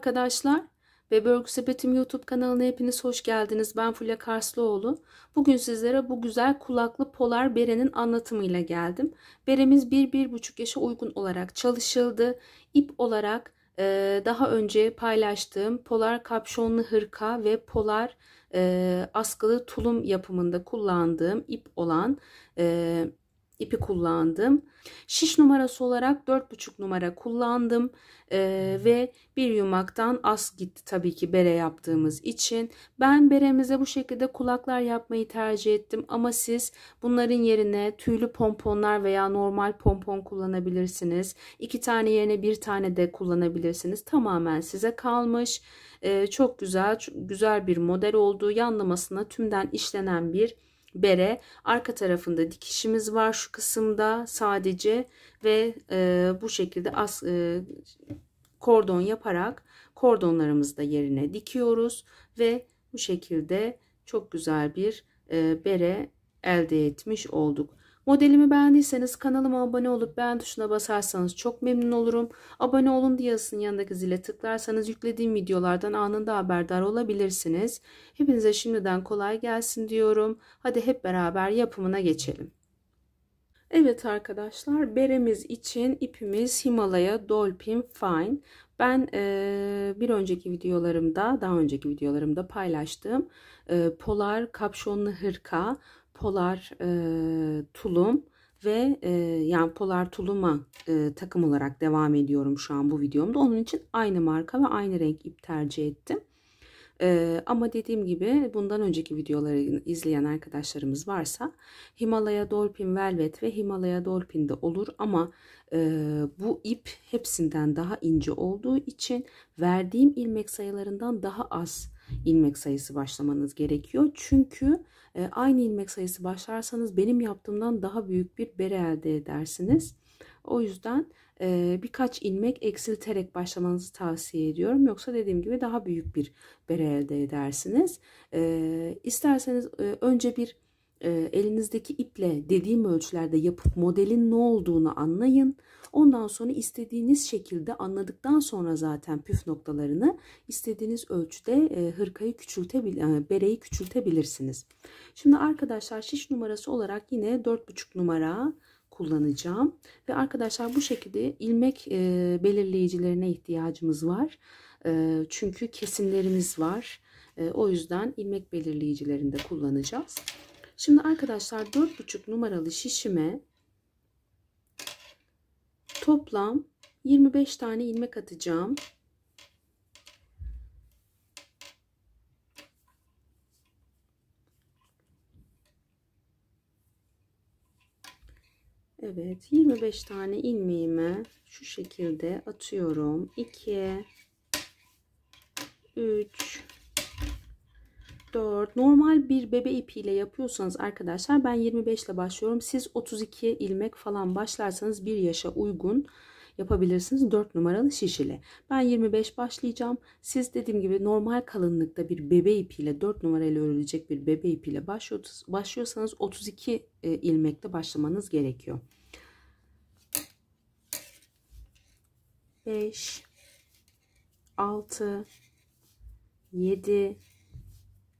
arkadaşlar ve Börgü Sepetim YouTube kanalına hepiniz hoş geldiniz. Ben Fulya Karslıoğlu. Bugün sizlere bu güzel kulaklı polar berenin anlatımıyla geldim. Beremiz 1-1,5 yaşa uygun olarak çalışıldı. İp olarak e, daha önce paylaştığım polar kapşonlu hırka ve polar e, askılı tulum yapımında kullandığım ip olan e, ipi kullandım. Şiş numarası olarak 4,5 numara kullandım ee, hmm. ve bir yumaktan az gitti tabii ki bere yaptığımız için. Ben beremize bu şekilde kulaklar yapmayı tercih ettim ama siz bunların yerine tüylü pomponlar veya normal pompon kullanabilirsiniz. İki tane yerine bir tane de kullanabilirsiniz. Tamamen size kalmış. Ee, çok güzel, çok güzel bir model olduğu Yanlamasına tümden işlenen bir bere arka tarafında dikişimiz var şu kısımda sadece ve e, bu şekilde as, e, kordon yaparak kordonlarımızı da yerine dikiyoruz ve bu şekilde çok güzel bir e, bere elde etmiş olduk. Modelimi beğendiyseniz kanalıma abone olup beğen tuşuna basarsanız çok memnun olurum. Abone olun yazısının yanındaki zile tıklarsanız yüklediğim videolardan anında haberdar olabilirsiniz. Hepinize şimdiden kolay gelsin diyorum. Hadi hep beraber yapımına geçelim. Evet arkadaşlar beremiz için ipimiz Himalaya Dolphin Fine. Ben e, bir önceki videolarımda daha önceki videolarımda paylaştığım e, polar kapşonlu hırka polar e, tulum ve e, yani polar tuluma e, takım olarak devam ediyorum şu an bu videomda. Onun için aynı marka ve aynı renk ip tercih ettim. Ee, ama dediğim gibi bundan önceki videoları izleyen arkadaşlarımız varsa Himalaya Dolphin Velvet ve Himalaya Dolphin de olur ama e, bu ip hepsinden daha ince olduğu için verdiğim ilmek sayılarından daha az ilmek sayısı başlamanız gerekiyor. Çünkü e, aynı ilmek sayısı başlarsanız benim yaptığımdan daha büyük bir bere elde edersiniz. O yüzden e, birkaç ilmek eksilterek başlamanızı tavsiye ediyorum. Yoksa dediğim gibi daha büyük bir bere elde edersiniz. E, isterseniz e, önce bir e, elinizdeki iple dediğim ölçülerde yapıp modelin ne olduğunu anlayın. Ondan sonra istediğiniz şekilde anladıktan sonra zaten püf noktalarını istediğiniz ölçüde e, hırkayı küçültebil e, bereyi küçültebilirsiniz. Şimdi arkadaşlar şiş numarası olarak yine 4,5 numara kullanacağım. Ve arkadaşlar bu şekilde ilmek belirleyicilerine ihtiyacımız var. Çünkü kesimlerimiz var. O yüzden ilmek belirleyicilerinde kullanacağız. Şimdi arkadaşlar 4,5 numaralı şişime toplam 25 tane ilmek atacağım. Evet 25 tane ilmeğimi şu şekilde atıyorum. 2 3 4 normal bir bebe ipiyle yapıyorsanız arkadaşlar ben 25 ile başlıyorum siz 32 ilmek falan başlarsanız bir yaşa uygun yapabilirsiniz 4 numaralı şişili ben 25 başlayacağım siz dediğim gibi normal kalınlıkta bir bebe ipiyle 4 numarayla örülecek bir bebe ipiyle başlıyorsanız 32 e, ilmekte başlamanız gerekiyor 5 6 7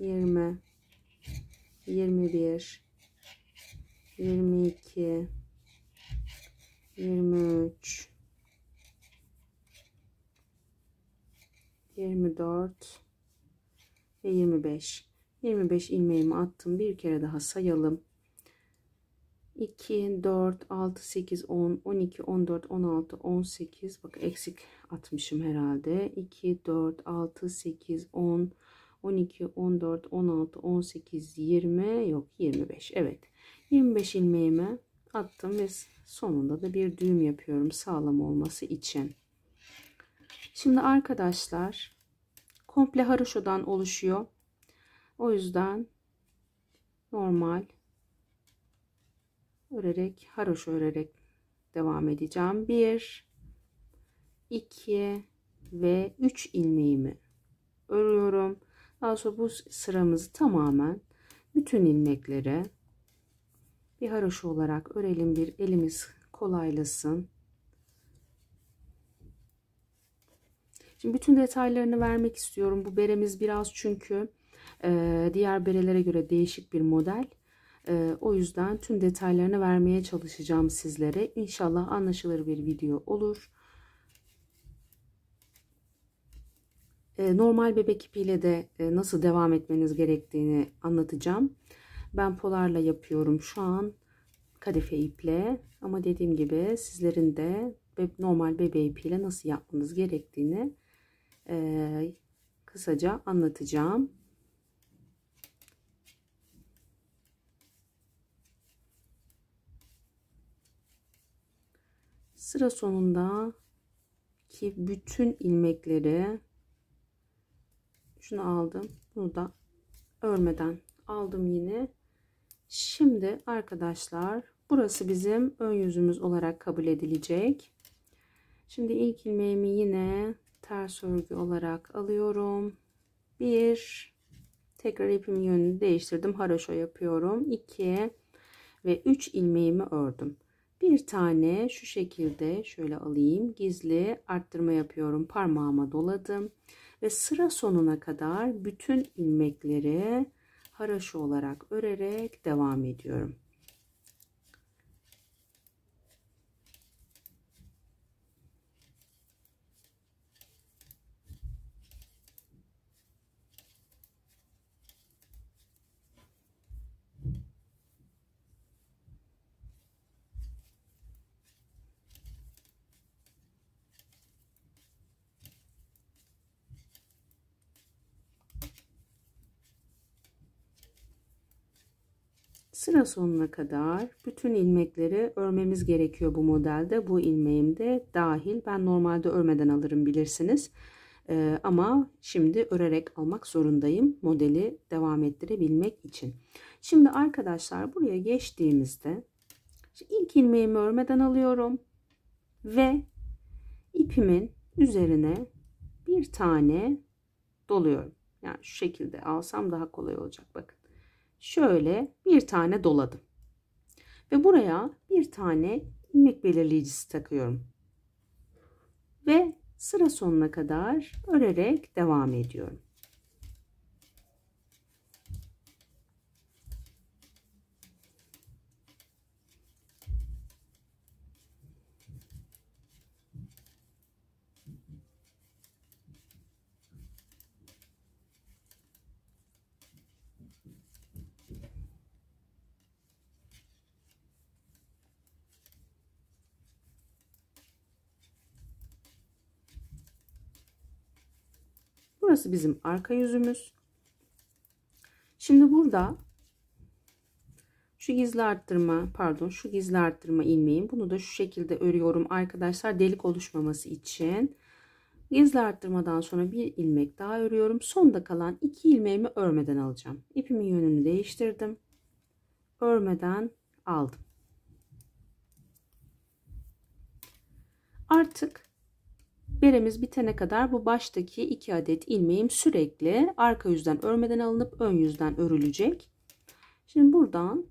20 21 22 23 24 ve 25 25 ilmeğimi attım bir kere daha sayalım 2 4 6 8 10 12 14 16 18 bak eksik atmışım herhalde 2 4 6 8 10 12, 14, 16, 18, 20 yok 25. Evet 25 ilmeğimi attım ve sonunda da bir düğüm yapıyorum sağlam olması için. Şimdi arkadaşlar komple haroşodan oluşuyor. O yüzden normal örerek haroş örerek devam edeceğim. 1 2 ve 3 ilmeğimi örüyorum. Daha sonra bu sıramızı tamamen bütün ilmeklere bir haroşa olarak örelim bir elimiz kolaylasın. Şimdi bütün detaylarını vermek istiyorum. Bu beremiz biraz çünkü e, diğer berelere göre değişik bir model. E, o yüzden tüm detaylarını vermeye çalışacağım sizlere. İnşallah anlaşılır bir video olur. Ee, normal bebek ipiyle de e, nasıl devam etmeniz gerektiğini anlatacağım. Ben polarla yapıyorum şu an kadife iple ama dediğim gibi sizlerin de normal bebek ipiyle nasıl yapmanız gerektiğini e, kısaca anlatacağım. Sıra sonunda ki bütün ilmekleri şunu aldım bunu da örmeden aldım yine şimdi arkadaşlar burası bizim ön yüzümüz olarak kabul edilecek şimdi ilk ilmeğimi yine ters örgü olarak alıyorum Bir, tekrar ipim yönünü değiştirdim haroşa yapıyorum 2 ve 3 ilmeğimi ördüm bir tane şu şekilde şöyle alayım gizli arttırma yapıyorum parmağıma doladım ve sıra sonuna kadar bütün ilmekleri haraşo olarak örerek devam ediyorum. Sıra sonuna kadar bütün ilmekleri örmemiz gerekiyor bu modelde. Bu ilmeğim de dahil. Ben normalde örmeden alırım bilirsiniz. Ee, ama şimdi örerek almak zorundayım modeli devam ettirebilmek için. Şimdi arkadaşlar buraya geçtiğimizde ilk ilmeğimi örmeden alıyorum ve ipimin üzerine bir tane doluyorum. Yani şu şekilde alsam daha kolay olacak bakın şöyle bir tane doladım. Ve buraya bir tane ilmek belirleyicisi takıyorum. Ve sıra sonuna kadar örerek devam ediyorum. Burası bizim arka yüzümüz. Şimdi burada şu gizli arttırma pardon şu gizli arttırma ilmeğim bunu da şu şekilde örüyorum arkadaşlar delik oluşmaması için gizli arttırmadan sonra bir ilmek daha örüyorum sonda kalan iki ilmeğimi örmeden alacağım ipimin yönünü değiştirdim örmeden aldım artık Beremiz bitene kadar bu baştaki 2 adet ilmeğim sürekli arka yüzden örmeden alınıp ön yüzden örülecek. Şimdi buradan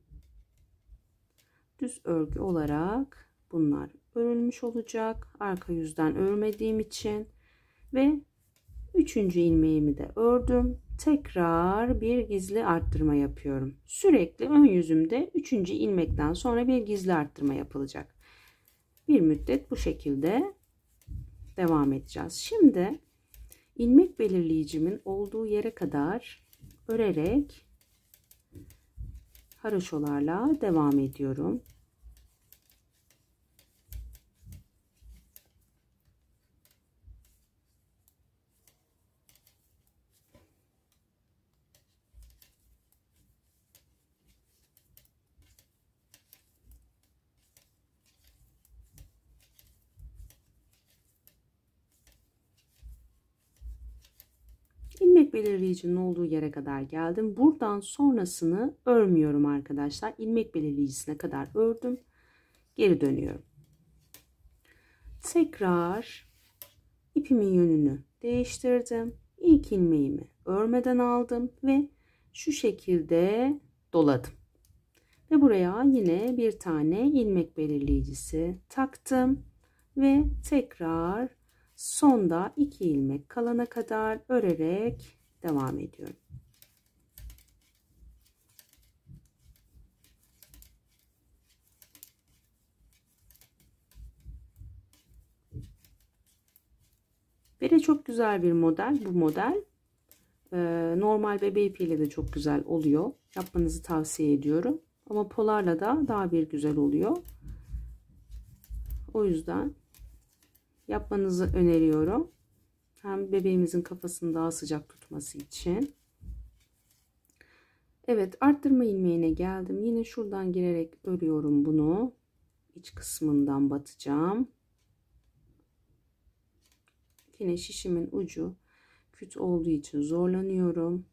düz örgü olarak bunlar örülmüş olacak. Arka yüzden örmediğim için ve üçüncü ilmeğimi de ördüm. Tekrar bir gizli arttırma yapıyorum. Sürekli ön yüzümde üçüncü ilmekten sonra bir gizli arttırma yapılacak. Bir müddet bu şekilde devam edeceğiz. Şimdi ilmek belirleyicimin olduğu yere kadar örerek haroşolarla devam ediyorum. belirleyicinin olduğu yere kadar geldim. Buradan sonrasını örmüyorum arkadaşlar. İlmek belirleyicisine kadar ördüm. Geri dönüyorum. Tekrar ipimin yönünü değiştirdim. İlk ilmeğimi örmeden aldım ve şu şekilde doladım. Ve buraya yine bir tane ilmek belirleyicisi taktım ve tekrar sonda 2 ilmek kalana kadar örerek devam ediyorum. Bere çok güzel bir model. Bu model ee, normal bebe ipiyle de çok güzel oluyor. Yapmanızı tavsiye ediyorum. Ama polarla da daha bir güzel oluyor. O yüzden yapmanızı öneriyorum. Hem bebeğimizin kafasını daha sıcak tutması için. Evet arttırma ilmeğine geldim. Yine şuradan girerek örüyorum bunu. İç kısmından batacağım. Yine şişimin ucu küt olduğu için zorlanıyorum.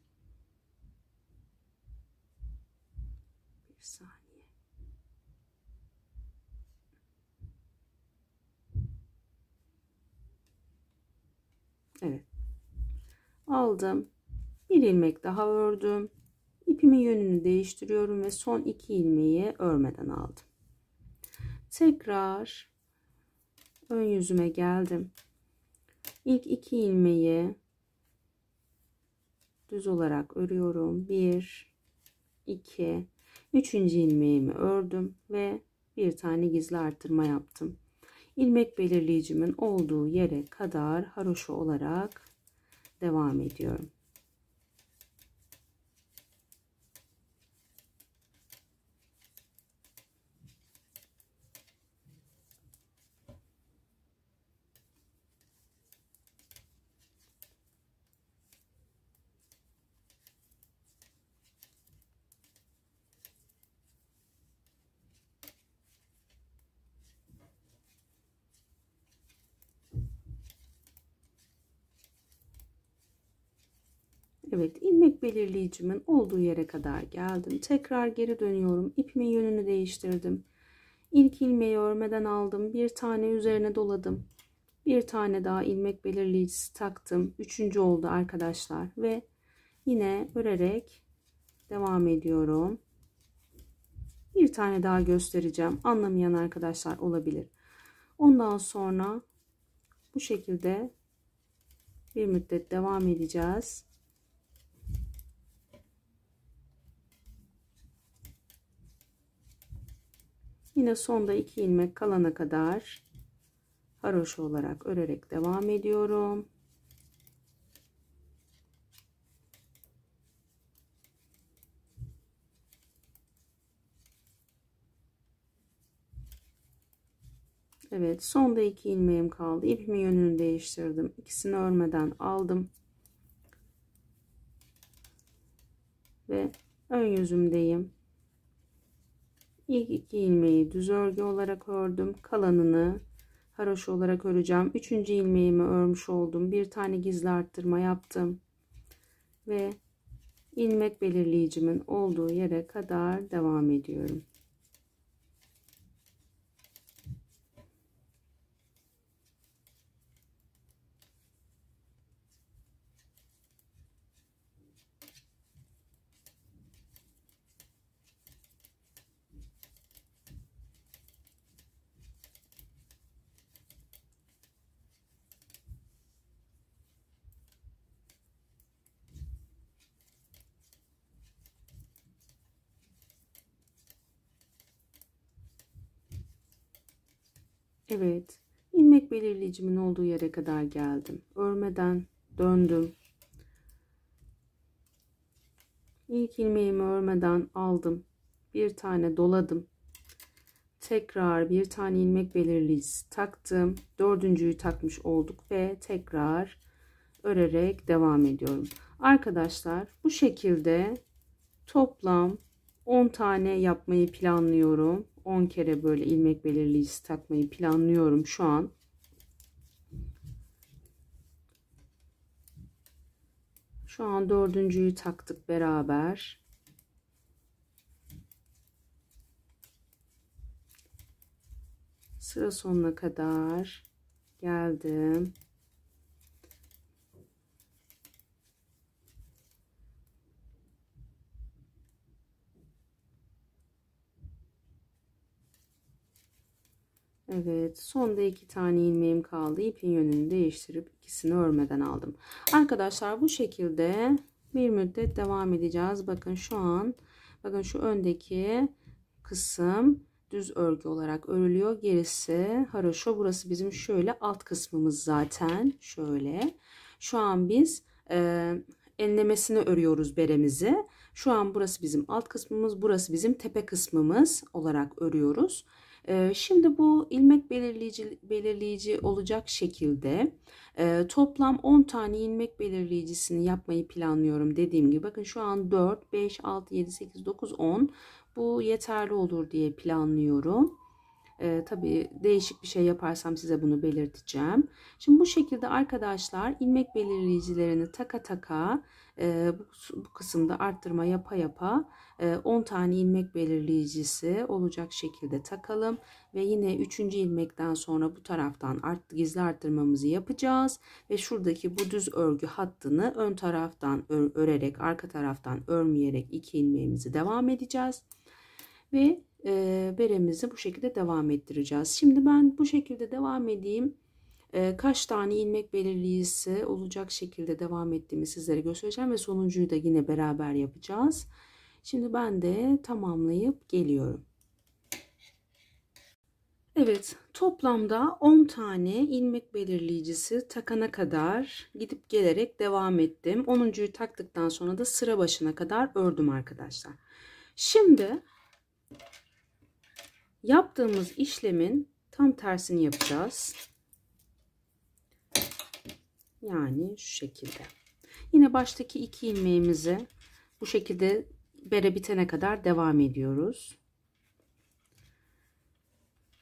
Evet. Aldım. Bir ilmek daha ördüm. İpimin yönünü değiştiriyorum ve son iki ilmeği örmeden aldım. Tekrar ön yüzüme geldim. İlk iki ilmeği düz olarak örüyorum. Bir, iki, üçüncü ilmeğimi ördüm ve bir tane gizli arttırma yaptım ilmek belirleyicimin olduğu yere kadar haroşa olarak devam ediyorum. Evet ilmek belirleyicimin olduğu yere kadar geldim. Tekrar geri dönüyorum. İpimin yönünü değiştirdim. İlk ilmeği örmeden aldım. Bir tane üzerine doladım. Bir tane daha ilmek belirleyicisi taktım. Üçüncü oldu arkadaşlar. Ve yine örerek devam ediyorum. Bir tane daha göstereceğim. Anlamayan arkadaşlar olabilir. Ondan sonra bu şekilde bir müddet devam edeceğiz. Yine sonda iki ilmek kalana kadar haroşa olarak örerek devam ediyorum. Evet sonda iki ilmeğim kaldı. İpimi yönünü değiştirdim. ikisini örmeden aldım. Ve ön yüzümdeyim. İlk iki ilmeği düz örgü olarak ördüm. Kalanını haroşa olarak öreceğim. Üçüncü ilmeğimi örmüş oldum. Bir tane gizli arttırma yaptım. Ve ilmek belirleyicimin olduğu yere kadar devam ediyorum. Evet. ilmek belirleyicimin olduğu yere kadar geldim. Örmeden döndüm. İlk ilmeğimi örmeden aldım. Bir tane doladım. Tekrar bir tane ilmek belirleyicisi taktım. Dördüncüyü takmış olduk ve tekrar örerek devam ediyorum. Arkadaşlar bu şekilde toplam 10 tane yapmayı planlıyorum. 10 kere böyle ilmek belirleyicisi takmayı planlıyorum şu an. Şu an dördüncüyü taktık beraber. Sıra sonuna kadar geldim. Evet sonda iki tane ilmeğim kaldı. İpin yönünü değiştirip ikisini örmeden aldım. Arkadaşlar bu şekilde bir müddet devam edeceğiz. Bakın şu an bakın şu öndeki kısım düz örgü olarak örülüyor. Gerisi haroşo. Burası bizim şöyle alt kısmımız zaten. Şöyle. Şu an biz e, enlemesini örüyoruz beremizi. Şu an burası bizim alt kısmımız. Burası bizim tepe kısmımız olarak örüyoruz. Ee, şimdi bu ilmek belirleyici, belirleyici olacak şekilde e, toplam 10 tane ilmek belirleyicisini yapmayı planlıyorum dediğim gibi. Bakın şu an 4, 5, 6, 7, 8, 9, 10 bu yeterli olur diye planlıyorum. E, tabii değişik bir şey yaparsam size bunu belirteceğim. Şimdi bu şekilde arkadaşlar ilmek belirleyicilerini taka taka e, bu, bu kısımda arttırma yapa yapa e, 10 tane ilmek belirleyicisi olacak şekilde takalım ve yine 3. ilmekten sonra bu taraftan art, gizli arttırmamızı yapacağız ve şuradaki bu düz örgü hattını ön taraftan ör, örerek arka taraftan örmeyerek 2 ilmeğimizi devam edeceğiz ve e, beremizi bu şekilde devam ettireceğiz. Şimdi ben bu şekilde devam edeyim. Ee, kaç tane ilmek belirleyicisi olacak şekilde devam ettiğimi sizlere göstereceğim ve sonuncuyu da yine beraber yapacağız. Şimdi ben de tamamlayıp geliyorum. Evet toplamda 10 tane ilmek belirleyicisi takana kadar gidip gelerek devam ettim. 10.yu taktıktan sonra da sıra başına kadar ördüm arkadaşlar. Şimdi yaptığımız işlemin tam tersini yapacağız. Yani şu şekilde. Yine baştaki iki ilmeğimizi bu şekilde bere bitene kadar devam ediyoruz.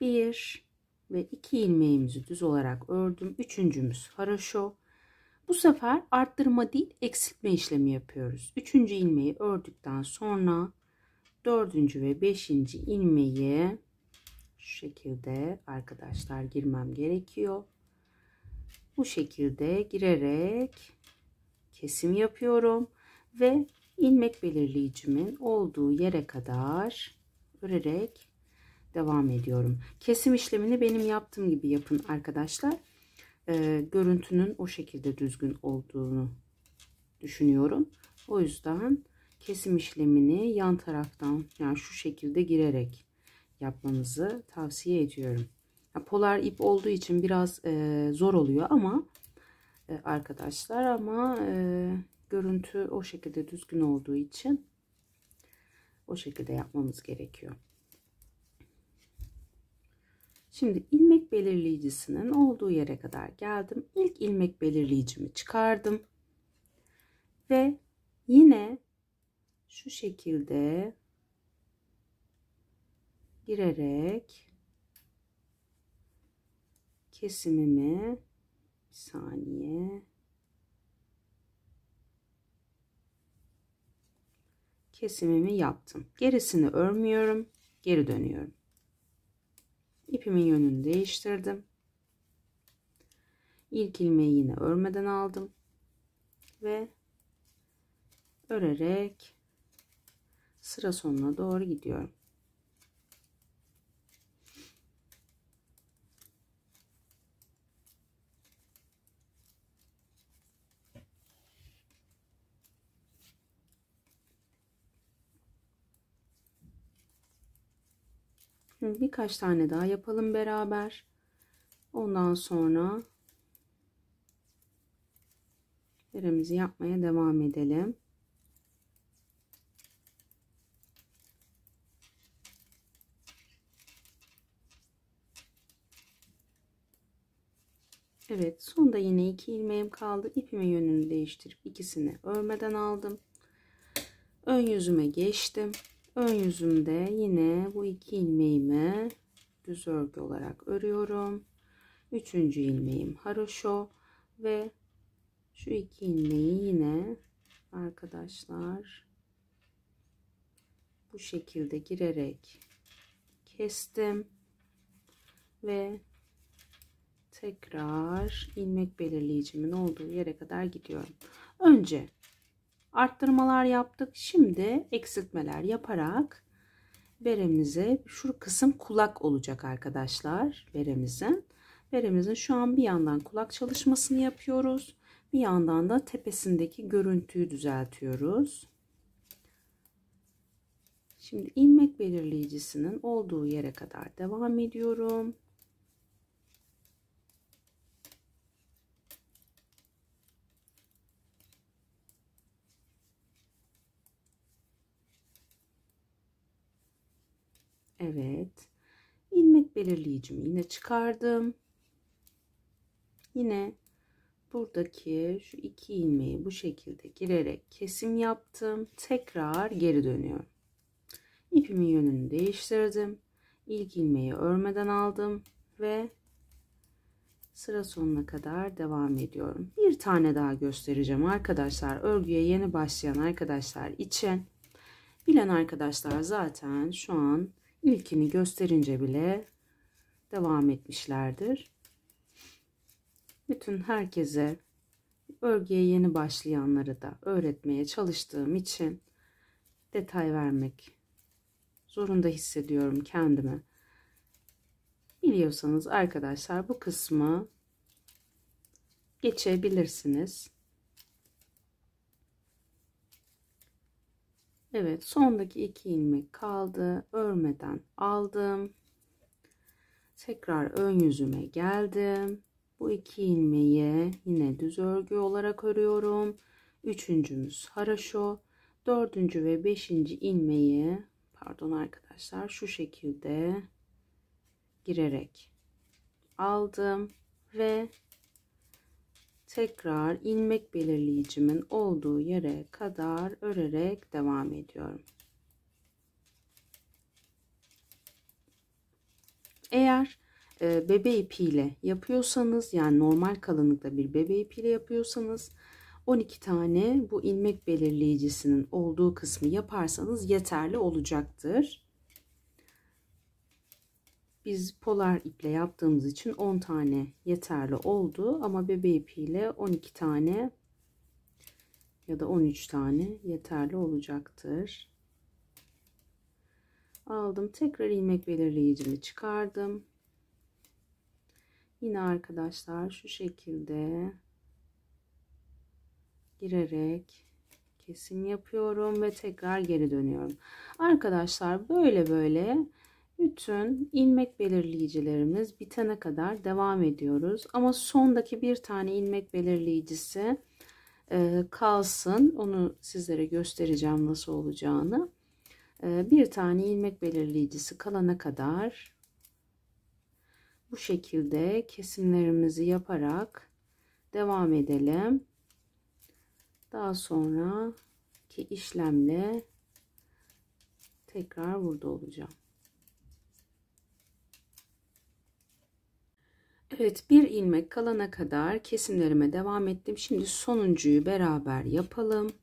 1 ve 2 ilmeğimizi düz olarak ördüm. Üçüncümüz haroşo. Bu sefer arttırma değil eksiltme işlemi yapıyoruz. Üçüncü ilmeği ördükten sonra dördüncü ve beşinci ilmeği şu şekilde arkadaşlar girmem gerekiyor bu şekilde girerek kesim yapıyorum ve ilmek belirleyicimin olduğu yere kadar örerek devam ediyorum. Kesim işlemini benim yaptığım gibi yapın arkadaşlar. Ee, görüntünün o şekilde düzgün olduğunu düşünüyorum. O yüzden kesim işlemini yan taraftan yani şu şekilde girerek yapmanızı tavsiye ediyorum. Polar ip olduğu için biraz e, zor oluyor ama e, arkadaşlar ama e, görüntü o şekilde düzgün olduğu için o şekilde yapmamız gerekiyor. Şimdi ilmek belirleyicisinin olduğu yere kadar geldim. İlk ilmek belirleyicimi çıkardım. Ve yine şu şekilde girerek kesimimi bir saniye kesimimi yaptım. Gerisini örmüyorum. Geri dönüyorum. İpimin yönünü değiştirdim. İlk ilmeği yine örmeden aldım. Ve örerek sıra sonuna doğru gidiyorum. birkaç tane daha yapalım beraber. Ondan sonra öremizi yapmaya devam edelim. Evet sonda yine iki ilmeğim kaldı. İpime yönünü değiştirip ikisini örmeden aldım. Ön yüzüme geçtim. Ön yüzümde yine bu iki ilmeğimi düz örgü olarak örüyorum. Üçüncü ilmeğim haroşo ve şu iki ilmeği yine arkadaşlar bu şekilde girerek kestim ve tekrar ilmek belirleyicimin olduğu yere kadar gidiyorum. Önce arttırmalar yaptık. Şimdi eksiltmeler yaparak veremize şu kısım kulak olacak arkadaşlar veremizin. Veremizin şu an bir yandan kulak çalışmasını yapıyoruz. Bir yandan da tepesindeki görüntüyü düzeltiyoruz. Şimdi ilmek belirleyicisinin olduğu yere kadar devam ediyorum. Evet. ilmek belirleyicimi yine çıkardım. Yine buradaki şu iki ilmeği bu şekilde girerek kesim yaptım. Tekrar geri dönüyorum. İpimin yönünü değiştirdim. İlk ilmeği örmeden aldım ve sıra sonuna kadar devam ediyorum. Bir tane daha göstereceğim arkadaşlar. Örgüye yeni başlayan arkadaşlar için bilen arkadaşlar zaten şu an ilkini gösterince bile devam etmişlerdir. Bütün herkese örgüye yeni başlayanları da öğretmeye çalıştığım için detay vermek zorunda hissediyorum kendimi. Biliyorsanız arkadaşlar bu kısmı geçebilirsiniz. Evet sondaki iki ilmek kaldı. Örmeden aldım. Tekrar ön yüzüme geldim. Bu iki ilmeği yine düz örgü olarak örüyorum. Üçüncümüz haraşo. Dördüncü ve beşinci ilmeği pardon arkadaşlar şu şekilde girerek aldım ve tekrar ilmek belirleyicimin olduğu yere kadar örerek devam ediyorum. Eğer e, bebe ipiyle yapıyorsanız yani normal kalınlıkta bir bebe ipiyle yapıyorsanız 12 tane bu ilmek belirleyicisinin olduğu kısmı yaparsanız yeterli olacaktır. Biz polar iple yaptığımız için 10 tane yeterli oldu. Ama bebe ipiyle 12 tane ya da 13 tane yeterli olacaktır. Aldım. Tekrar ilmek belirleyicimi çıkardım. Yine arkadaşlar şu şekilde girerek kesim yapıyorum ve tekrar geri dönüyorum. Arkadaşlar böyle böyle bütün ilmek belirleyicilerimiz bitene kadar devam ediyoruz. Ama sondaki bir tane ilmek belirleyicisi e, kalsın. Onu sizlere göstereceğim nasıl olacağını. E, bir tane ilmek belirleyicisi kalana kadar bu şekilde kesimlerimizi yaparak devam edelim. Daha sonraki işlemle tekrar burada olacağım. Evet bir ilmek kalana kadar kesimlerime devam ettim. Şimdi sonuncuyu beraber yapalım.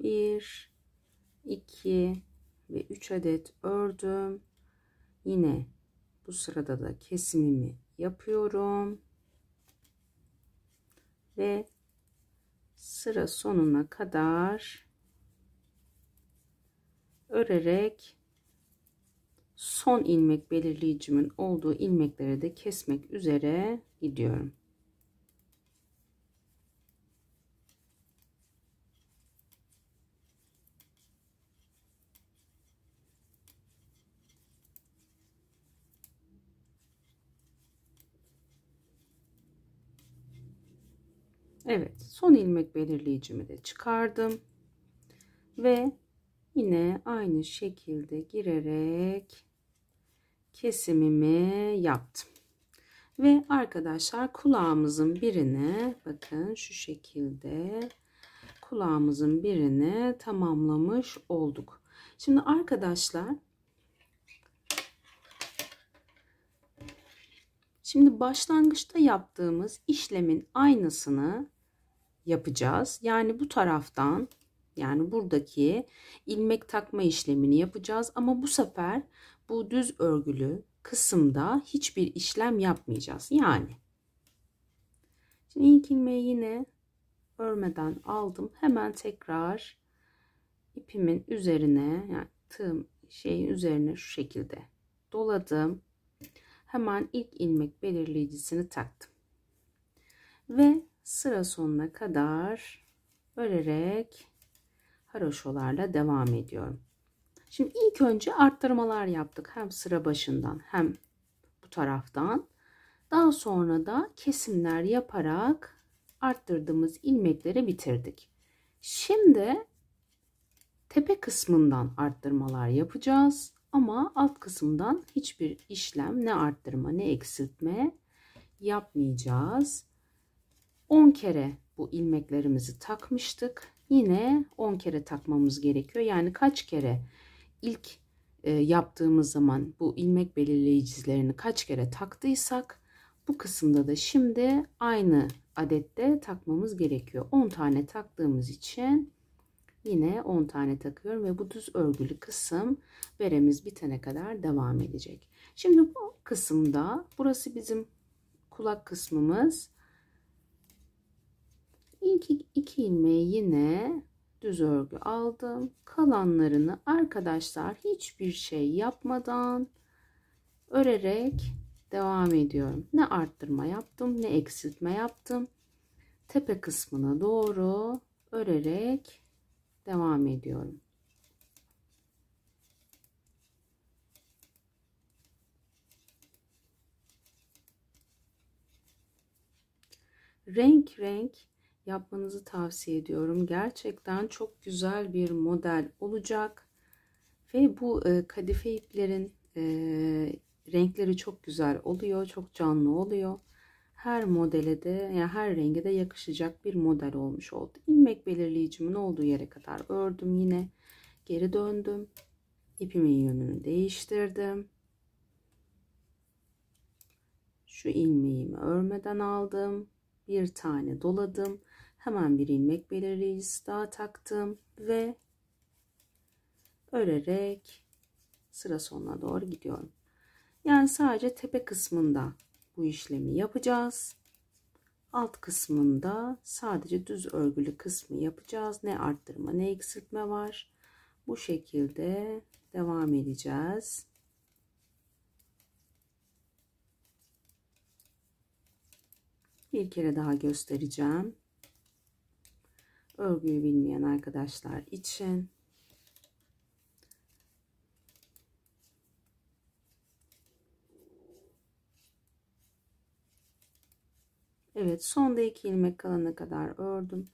1 2 ve 3 adet ördüm. Yine bu sırada da kesimimi yapıyorum. Ve sıra sonuna kadar örerek son ilmek belirleyicimin olduğu ilmeklere de kesmek üzere gidiyorum. Evet son ilmek belirleyicimi de çıkardım ve yine aynı şekilde girerek kesimimi yaptım. Ve arkadaşlar kulağımızın birini bakın şu şekilde kulağımızın birini tamamlamış olduk. Şimdi arkadaşlar Şimdi başlangıçta yaptığımız işlemin aynısını yapacağız. Yani bu taraftan yani buradaki ilmek takma işlemini yapacağız ama bu sefer bu düz örgülü kısımda hiçbir işlem yapmayacağız. Yani şimdi ilk ilmeği yine örmeden aldım. Hemen tekrar ipimin üzerine yani tığım şeyin üzerine şu şekilde doladım. Hemen ilk ilmek belirleyicisini taktım. Ve sıra sonuna kadar örerek haroşolarla devam ediyorum. Şimdi ilk önce arttırmalar yaptık. Hem sıra başından hem bu taraftan. Daha sonra da kesimler yaparak arttırdığımız ilmekleri bitirdik. Şimdi tepe kısmından arttırmalar yapacağız. Ama alt kısımdan hiçbir işlem ne arttırma ne eksiltme yapmayacağız. 10 kere bu ilmeklerimizi takmıştık. Yine 10 kere takmamız gerekiyor. Yani kaç kere ilk e, yaptığımız zaman bu ilmek belirleyicilerini kaç kere taktıysak bu kısımda da şimdi aynı adette takmamız gerekiyor. 10 tane taktığımız için yine 10 tane takıyorum ve bu düz örgülü kısım veremiz bitene kadar devam edecek. Şimdi bu kısımda burası bizim kulak kısmımız. İlk iki ilmeği yine düz örgü aldım. Kalanlarını arkadaşlar hiçbir şey yapmadan örerek devam ediyorum. Ne arttırma yaptım ne eksiltme yaptım. Tepe kısmına doğru örerek devam ediyorum. Renk renk yapmanızı tavsiye ediyorum. Gerçekten çok güzel bir model olacak. Ve bu e, kadife iplerin e, renkleri çok güzel oluyor. Çok canlı oluyor. Her modele de yani her renge de yakışacak bir model olmuş oldu. İlmek belirleyicimin olduğu yere kadar ördüm yine. Geri döndüm. İpimin yönünü değiştirdim. Şu ilmeğimi örmeden aldım. Bir tane doladım hemen bir ilmek belirleyicisi daha taktım ve örerek sıra sonuna doğru gidiyorum. Yani sadece tepe kısmında bu işlemi yapacağız. Alt kısmında sadece düz örgülü kısmı yapacağız. Ne arttırma ne eksiltme var. Bu şekilde devam edeceğiz. Bir kere daha göstereceğim. Örgüyü bilmeyen arkadaşlar için. Evet sonda iki ilmek kalana kadar ördüm.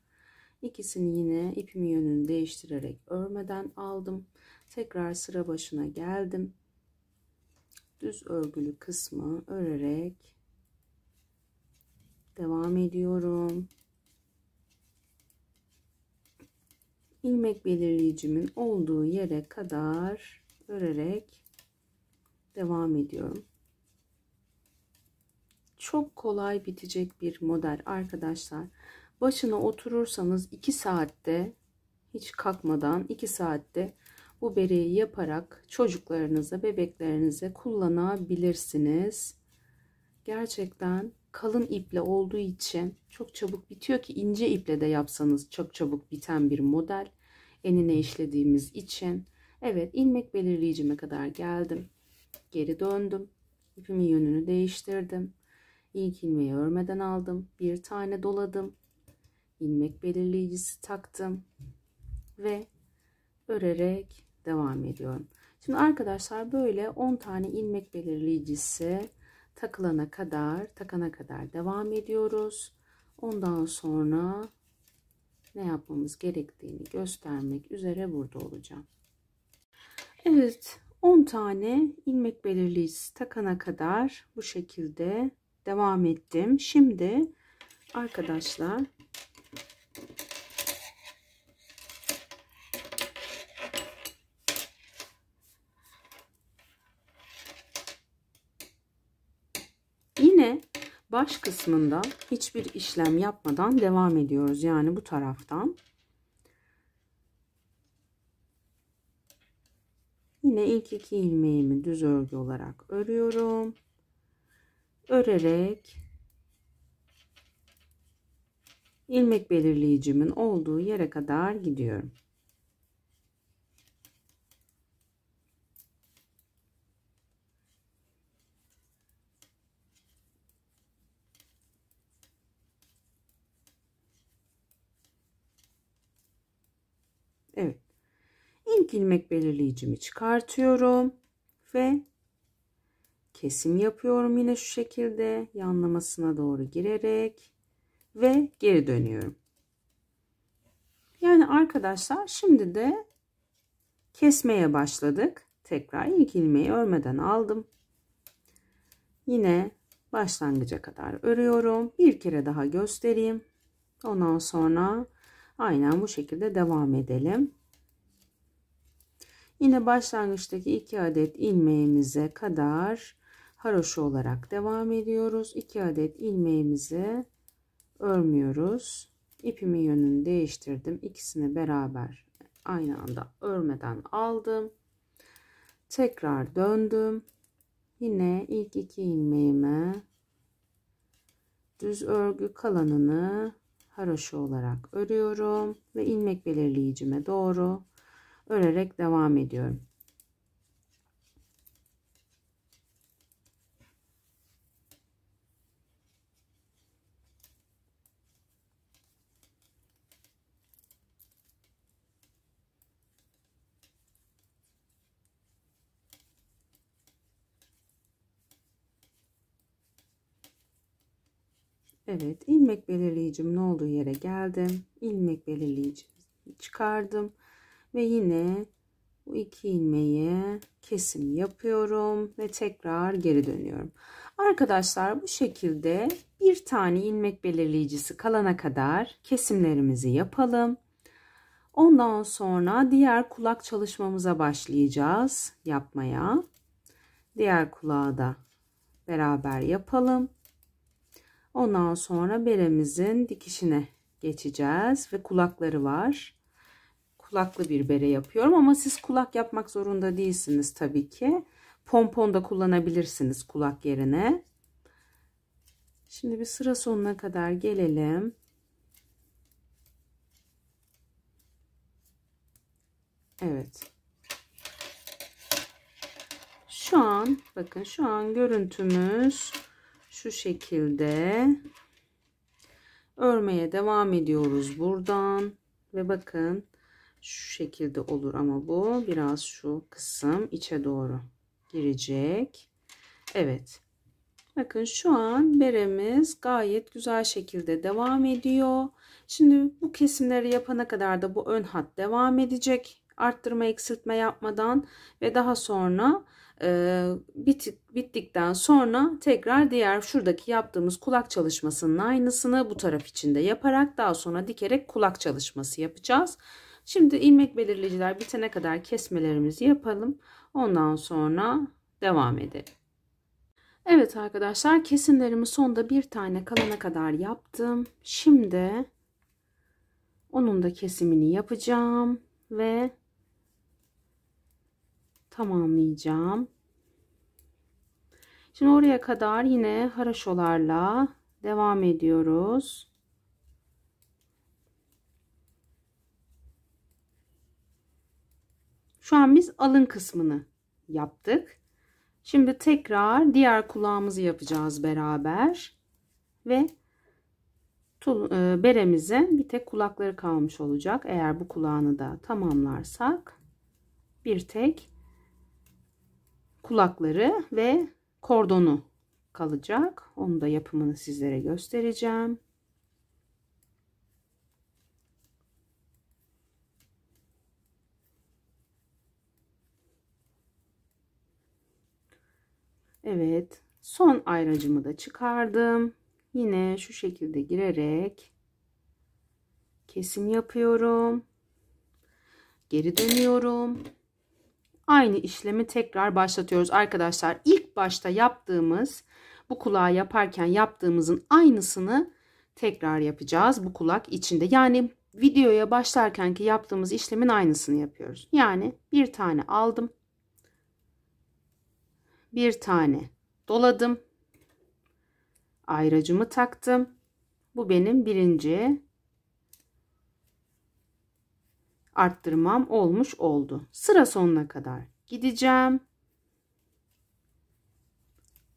İkisini yine ipimi yönünü değiştirerek örmeden aldım. Tekrar sıra başına geldim. Düz örgülü kısmı örerek devam ediyorum. ilmek belirleyicimin olduğu yere kadar örerek devam ediyorum. Çok kolay bitecek bir model arkadaşlar. Başına oturursanız 2 saatte hiç kalkmadan 2 saatte bu bereyi yaparak çocuklarınıza, bebeklerinize kullanabilirsiniz. Gerçekten kalın iple olduğu için çok çabuk bitiyor ki ince iple de yapsanız çok çabuk biten bir model enine işlediğimiz için evet ilmek belirleyicime kadar geldim geri döndüm ipimin yönünü değiştirdim ilk ilmeği örmeden aldım bir tane doladım ilmek belirleyicisi taktım ve örerek devam ediyorum şimdi arkadaşlar böyle 10 tane ilmek belirleyicisi takılana kadar takana kadar devam ediyoruz. Ondan sonra ne yapmamız gerektiğini göstermek üzere burada olacağım. Evet 10 tane ilmek belirleyicisi takana kadar bu şekilde devam ettim. Şimdi arkadaşlar baş kısmında hiçbir işlem yapmadan devam ediyoruz. Yani bu taraftan. Yine ilk iki ilmeğimi düz örgü olarak örüyorum. Örerek ilmek belirleyicimin olduğu yere kadar gidiyorum. ilmek belirleyicimi çıkartıyorum ve kesim yapıyorum yine şu şekilde yanlamasına doğru girerek ve geri dönüyorum. Yani arkadaşlar şimdi de kesmeye başladık. Tekrar ilk ilmeği örmeden aldım. Yine başlangıca kadar örüyorum. Bir kere daha göstereyim. Ondan sonra aynen bu şekilde devam edelim. Yine başlangıçtaki 2 adet ilmeğimize kadar haroşa olarak devam ediyoruz. 2 adet ilmeğimizi örmüyoruz. İpimin yönünü değiştirdim. İkisini beraber aynı anda örmeden aldım. Tekrar döndüm. Yine ilk 2 ilmeğime düz örgü kalanını haroşa olarak örüyorum ve ilmek belirleyicime doğru örerek devam ediyorum. Evet ilmek belirleyicim ne olduğu yere geldim. ilmek belirleyici çıkardım ve yine bu iki ilmeği kesim yapıyorum ve tekrar geri dönüyorum. Arkadaşlar bu şekilde bir tane ilmek belirleyicisi kalana kadar kesimlerimizi yapalım. Ondan sonra diğer kulak çalışmamıza başlayacağız yapmaya. Diğer kulağı da beraber yapalım. Ondan sonra beremizin dikişine geçeceğiz ve kulakları var kulaklı bir bere yapıyorum ama siz kulak yapmak zorunda değilsiniz tabii ki. Pompon da kullanabilirsiniz kulak yerine. Şimdi bir sıra sonuna kadar gelelim. Evet. Şu an bakın şu an görüntümüz şu şekilde. Örmeye devam ediyoruz buradan ve bakın şu şekilde olur ama bu biraz şu kısım içe doğru girecek. Evet. Bakın şu an beremiz gayet güzel şekilde devam ediyor. Şimdi bu kesimleri yapana kadar da bu ön hat devam edecek. Arttırma eksiltme yapmadan ve daha sonra e, bitik, bittikten sonra tekrar diğer şuradaki yaptığımız kulak çalışmasının aynısını bu taraf içinde yaparak daha sonra dikerek kulak çalışması yapacağız. Şimdi ilmek belirleyiciler bitene kadar kesmelerimizi yapalım. Ondan sonra devam edelim. Evet arkadaşlar kesimlerimi sonda bir tane kalana kadar yaptım. Şimdi onun da kesimini yapacağım ve tamamlayacağım. Şimdi oraya kadar yine haraşolarla devam ediyoruz. Şu an biz alın kısmını yaptık. Şimdi tekrar diğer kulağımızı yapacağız beraber. Ve e, beremize bir tek kulakları kalmış olacak. Eğer bu kulağını da tamamlarsak bir tek kulakları ve kordonu kalacak. Onu da yapımını sizlere göstereceğim. Evet. Son ayracımı da çıkardım. Yine şu şekilde girerek kesim yapıyorum. Geri dönüyorum. Aynı işlemi tekrar başlatıyoruz arkadaşlar. İlk başta yaptığımız bu kulağı yaparken yaptığımızın aynısını tekrar yapacağız bu kulak içinde. Yani videoya başlarken ki yaptığımız işlemin aynısını yapıyoruz. Yani bir tane aldım bir tane doladım ayracımı taktım bu benim birinci arttırmam olmuş oldu sıra sonuna kadar gideceğim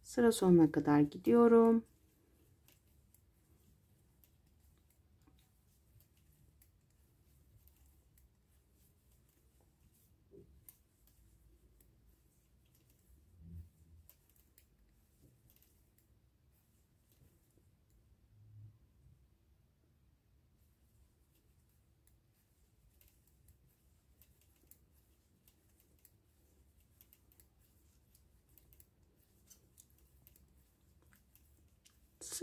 sıra sonuna kadar gidiyorum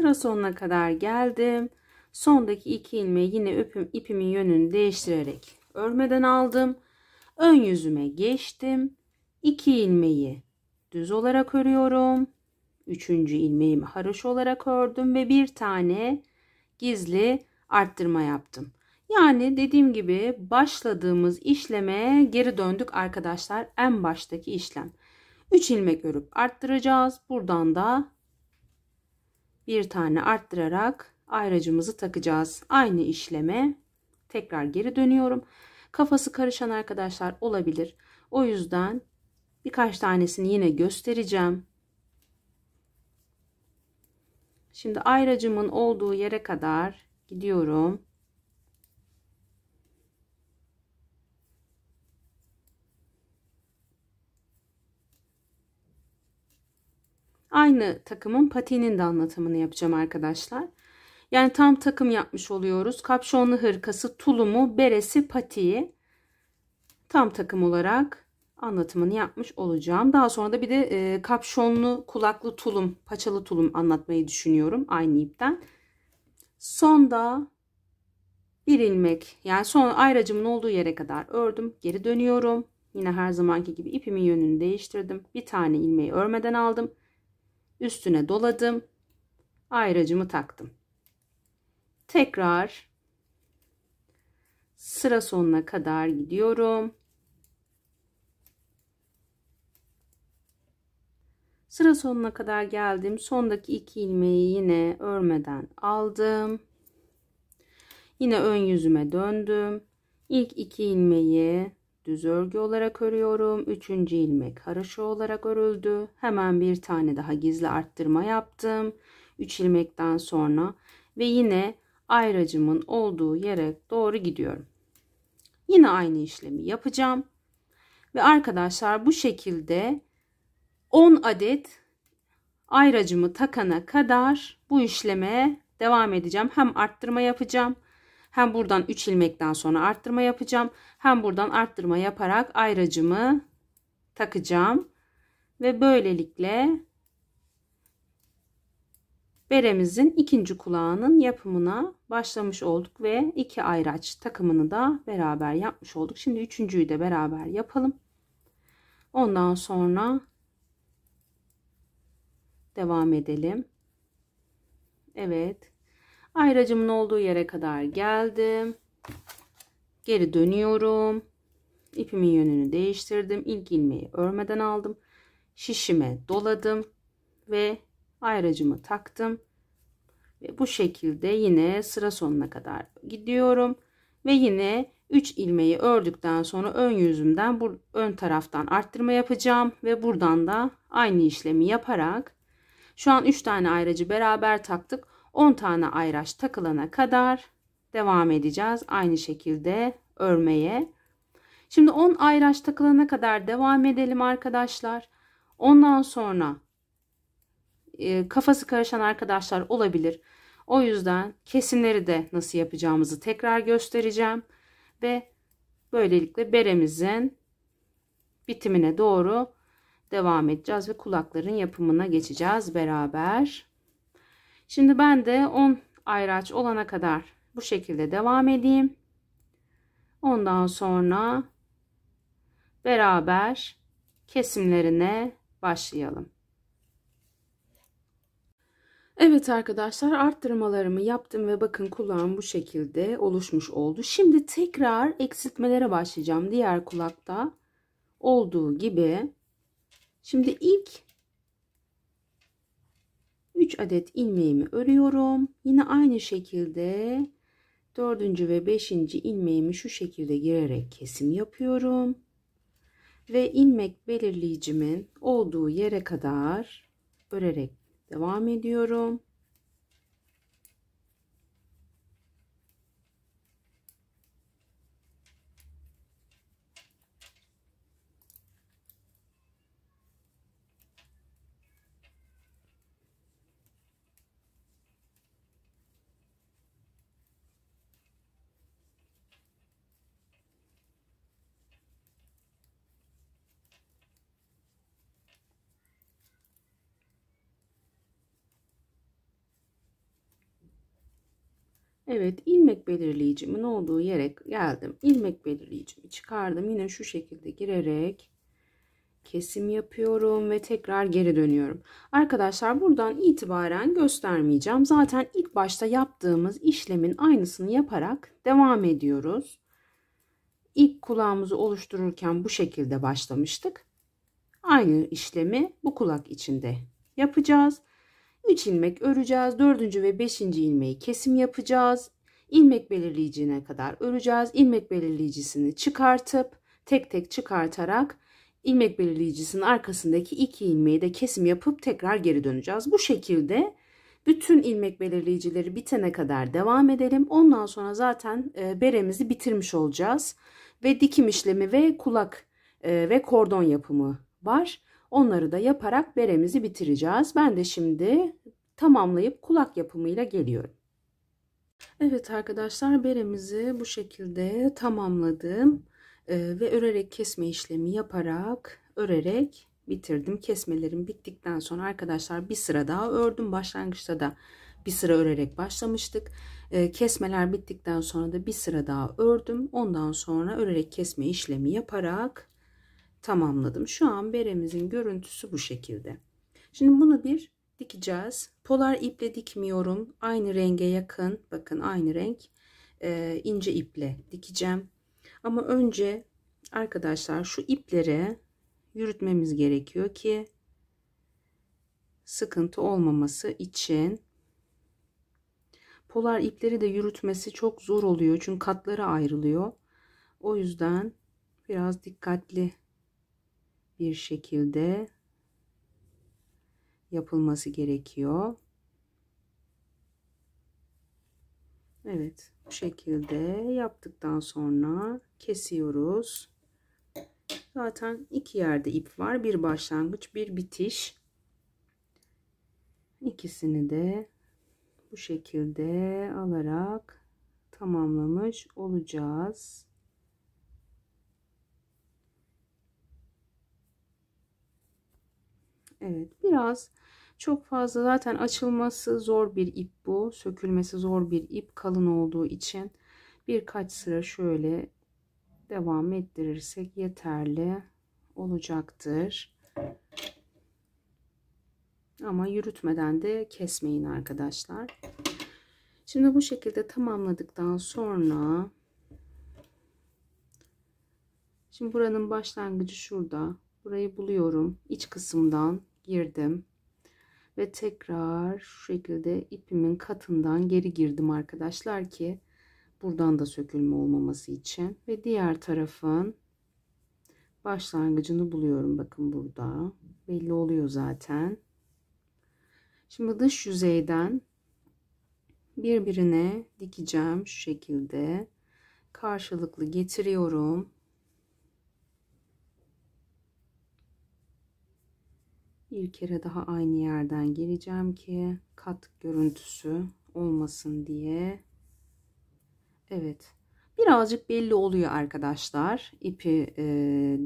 sıra sonuna kadar geldim sondaki iki ilmeği yine öpüm, ipimin yönünü değiştirerek örmeden aldım ön yüzüme geçtim İki ilmeği düz olarak örüyorum üçüncü ilmeğimi haroş olarak ördüm ve bir tane gizli arttırma yaptım yani dediğim gibi başladığımız işleme geri döndük arkadaşlar en baştaki işlem 3 ilmek örüp arttıracağız buradan da bir tane arttırarak ayracımızı takacağız. Aynı işleme tekrar geri dönüyorum. Kafası karışan arkadaşlar olabilir. O yüzden birkaç tanesini yine göstereceğim. Şimdi ayracımın olduğu yere kadar gidiyorum. aynı takımın patinin de anlatımını yapacağım arkadaşlar. Yani tam takım yapmış oluyoruz. Kapşonlu hırkası, tulumu, beresi, patiği tam takım olarak anlatımını yapmış olacağım. Daha sonra da bir de e, kapşonlu kulaklı tulum, paçalı tulum anlatmayı düşünüyorum aynı ipten. Sonda bir ilmek yani son ayracımın olduğu yere kadar ördüm. Geri dönüyorum. Yine her zamanki gibi ipimin yönünü değiştirdim. Bir tane ilmeği örmeden aldım üstüne doladım ayracımı taktım tekrar sıra sonuna kadar gidiyorum sıra sonuna kadar geldim sondaki iki ilmeği yine örmeden aldım yine ön yüzüme döndüm ilk iki ilmeği düz örgü olarak örüyorum. Üçüncü ilmek haraşo olarak örüldü. Hemen bir tane daha gizli arttırma yaptım. 3 ilmekten sonra ve yine ayracımın olduğu yere doğru gidiyorum. Yine aynı işlemi yapacağım. Ve arkadaşlar bu şekilde 10 adet ayracımı takana kadar bu işleme devam edeceğim. Hem arttırma yapacağım hem buradan 3 ilmekten sonra arttırma yapacağım. Hem buradan arttırma yaparak ayracımı takacağım. Ve böylelikle beremizin ikinci kulağının yapımına başlamış olduk ve iki ayraç takımını da beraber yapmış olduk. Şimdi üçüncüyü de beraber yapalım. Ondan sonra devam edelim. Evet. Ayracımın olduğu yere kadar geldim. Geri dönüyorum. ipimin yönünü değiştirdim. ilk ilmeği örmeden aldım. Şişime doladım ve ayracımı taktım. Ve bu şekilde yine sıra sonuna kadar gidiyorum. Ve yine 3 ilmeği ördükten sonra ön yüzümden bu ön taraftan arttırma yapacağım ve buradan da aynı işlemi yaparak şu an 3 tane ayracı beraber taktık. 10 tane ayraç takılana kadar devam edeceğiz aynı şekilde örmeye şimdi 10 ayraç takılana kadar devam edelim arkadaşlar ondan sonra e, kafası karışan arkadaşlar olabilir o yüzden kesinleri de nasıl yapacağımızı tekrar göstereceğim ve böylelikle beremizin bitimine doğru devam edeceğiz ve kulakların yapımına geçeceğiz beraber. Şimdi ben de 10 ayraç olana kadar bu şekilde devam edeyim. Ondan sonra beraber kesimlerine başlayalım. Evet arkadaşlar arttırmalarımı yaptım ve bakın kulağım bu şekilde oluşmuş oldu. Şimdi tekrar eksiltmelere başlayacağım. Diğer kulakta olduğu gibi. Şimdi ilk 3 adet ilmeğimi örüyorum. Yine aynı şekilde 4. ve 5. ilmeğimi şu şekilde girerek kesim yapıyorum. Ve ilmek belirleyicimin olduğu yere kadar örerek devam ediyorum. Evet ilmek belirleyicimin olduğu yere geldim. İlmek belirleyicimi çıkardım. Yine şu şekilde girerek kesim yapıyorum ve tekrar geri dönüyorum. Arkadaşlar buradan itibaren göstermeyeceğim. Zaten ilk başta yaptığımız işlemin aynısını yaparak devam ediyoruz. İlk kulağımızı oluştururken bu şekilde başlamıştık. Aynı işlemi bu kulak içinde yapacağız. 3 ilmek öreceğiz. 4. ve 5. ilmeği kesim yapacağız. İlmek belirleyicine kadar öreceğiz. İlmek belirleyicisini çıkartıp tek tek çıkartarak ilmek belirleyicisinin arkasındaki 2 ilmeği de kesim yapıp tekrar geri döneceğiz. Bu şekilde bütün ilmek belirleyicileri bitene kadar devam edelim. Ondan sonra zaten e, beremizi bitirmiş olacağız. Ve dikim işlemi ve kulak e, ve kordon yapımı var. Onları da yaparak beremizi bitireceğiz. Ben de şimdi tamamlayıp kulak yapımıyla geliyorum. Evet arkadaşlar beremizi bu şekilde tamamladım ee, ve örerek kesme işlemi yaparak örerek bitirdim. Kesmelerim bittikten sonra arkadaşlar bir sıra daha ördüm. Başlangıçta da bir sıra örerek başlamıştık. Ee, kesmeler bittikten sonra da bir sıra daha ördüm. Ondan sonra örerek kesme işlemi yaparak tamamladım. Şu an beremizin görüntüsü bu şekilde. Şimdi bunu bir dikeceğiz. Polar iple dikmiyorum. Aynı renge yakın. Bakın aynı renk e, ince iple dikeceğim. Ama önce arkadaşlar şu iplere yürütmemiz gerekiyor ki sıkıntı olmaması için polar ipleri de yürütmesi çok zor oluyor çünkü katlara ayrılıyor o yüzden biraz dikkatli bir şekilde yapılması gerekiyor. Evet bu şekilde yaptıktan sonra kesiyoruz. Zaten iki yerde ip var. Bir başlangıç bir bitiş. İkisini de bu şekilde alarak tamamlamış olacağız. Evet biraz çok fazla zaten açılması zor bir ip bu. Sökülmesi zor bir ip kalın olduğu için birkaç sıra şöyle devam ettirirsek yeterli olacaktır. Ama yürütmeden de kesmeyin arkadaşlar. Şimdi bu şekilde tamamladıktan sonra Şimdi buranın başlangıcı şurada. Burayı buluyorum iç kısımdan girdim ve tekrar şu şekilde ipimin katından geri girdim arkadaşlar ki buradan da sökülme olmaması için ve diğer tarafın başlangıcını buluyorum bakın burada belli oluyor zaten şimdi dış yüzeyden birbirine dikeceğim şu şekilde karşılıklı getiriyorum Bir kere daha aynı yerden geleceğim ki kat görüntüsü olmasın diye. Evet. Birazcık belli oluyor arkadaşlar ipi e,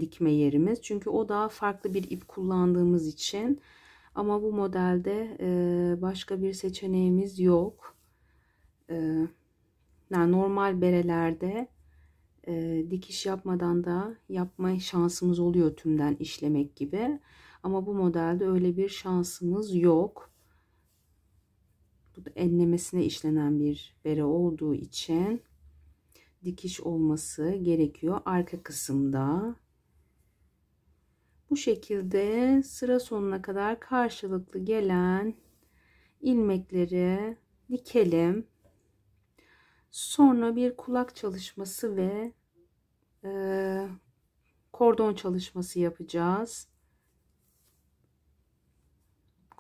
dikme yerimiz. Çünkü o da farklı bir ip kullandığımız için. Ama bu modelde e, başka bir seçeneğimiz yok. E, yani normal berelerde e, dikiş yapmadan da yapma şansımız oluyor tümden işlemek gibi. Ama bu modelde öyle bir şansımız yok. Bu da enlemesine işlenen bir bere olduğu için dikiş olması gerekiyor arka kısımda. Bu şekilde sıra sonuna kadar karşılıklı gelen ilmekleri dikelim. Sonra bir kulak çalışması ve e, kordon çalışması yapacağız.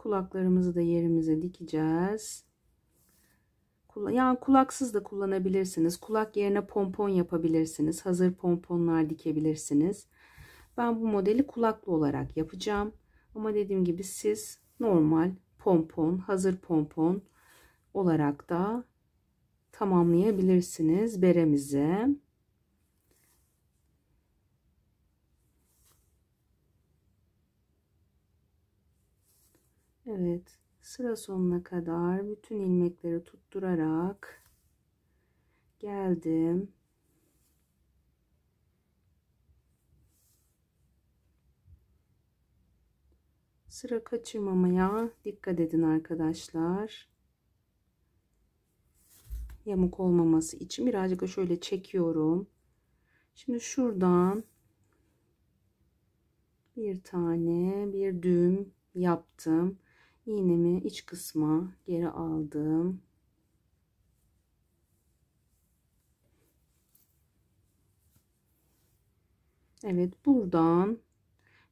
Kulaklarımızı da yerimize dikeceğiz. Yani kulaksız da kullanabilirsiniz. Kulak yerine pompon yapabilirsiniz. Hazır pomponlar dikebilirsiniz. Ben bu modeli kulaklı olarak yapacağım. Ama dediğim gibi siz normal pompon, hazır pompon olarak da tamamlayabilirsiniz beremize. Evet. Sıra sonuna kadar bütün ilmekleri tutturarak geldim. Sıra kaçırmamaya dikkat edin arkadaşlar. Yamuk olmaması için birazcık da şöyle çekiyorum. Şimdi şuradan bir tane bir düğüm yaptım iğnemi iç kısma geri aldım. Evet buradan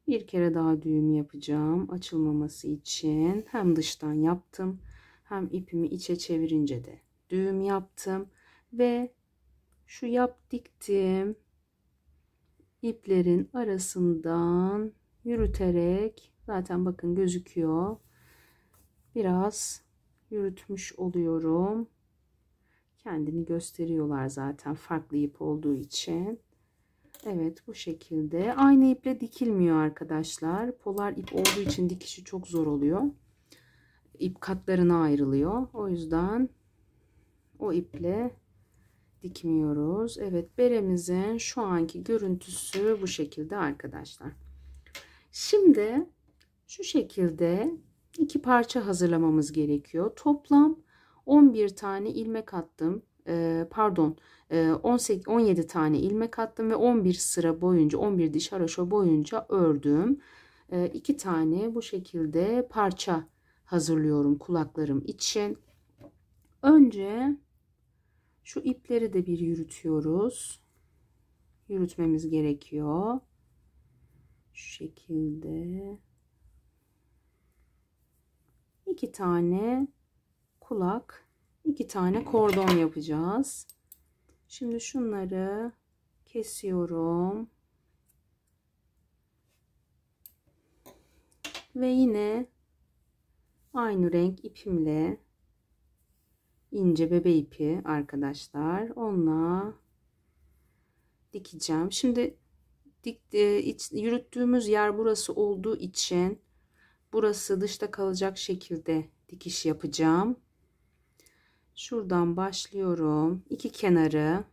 bir kere daha düğüm yapacağım açılmaması için hem dıştan yaptım hem ipimi içe çevirince de düğüm yaptım ve şu yap diktim iplerin arasından yürüterek zaten bakın gözüküyor biraz yürütmüş oluyorum. Kendini gösteriyorlar zaten farklı ip olduğu için. Evet bu şekilde. Aynı iple dikilmiyor arkadaşlar. Polar ip olduğu için dikişi çok zor oluyor. İp katlarına ayrılıyor. O yüzden o iple dikmiyoruz. Evet beremizin şu anki görüntüsü bu şekilde arkadaşlar. Şimdi şu şekilde iki parça hazırlamamız gerekiyor. Toplam 11 tane ilmek attım. E, pardon e, 18, 17 tane ilmek attım ve 11 sıra boyunca 11 diş haroşa boyunca ördüm. E, iki tane bu şekilde parça hazırlıyorum kulaklarım için. Önce şu ipleri de bir yürütüyoruz. Yürütmemiz gerekiyor. Şu şekilde iki tane kulak, iki tane kordon yapacağız. Şimdi şunları kesiyorum. Ve yine aynı renk ipimle ince bebe ipi arkadaşlar. Onunla dikeceğim. Şimdi dik, e, iç, yürüttüğümüz yer burası olduğu için burası dışta kalacak şekilde dikiş yapacağım. Şuradan başlıyorum. İki kenarı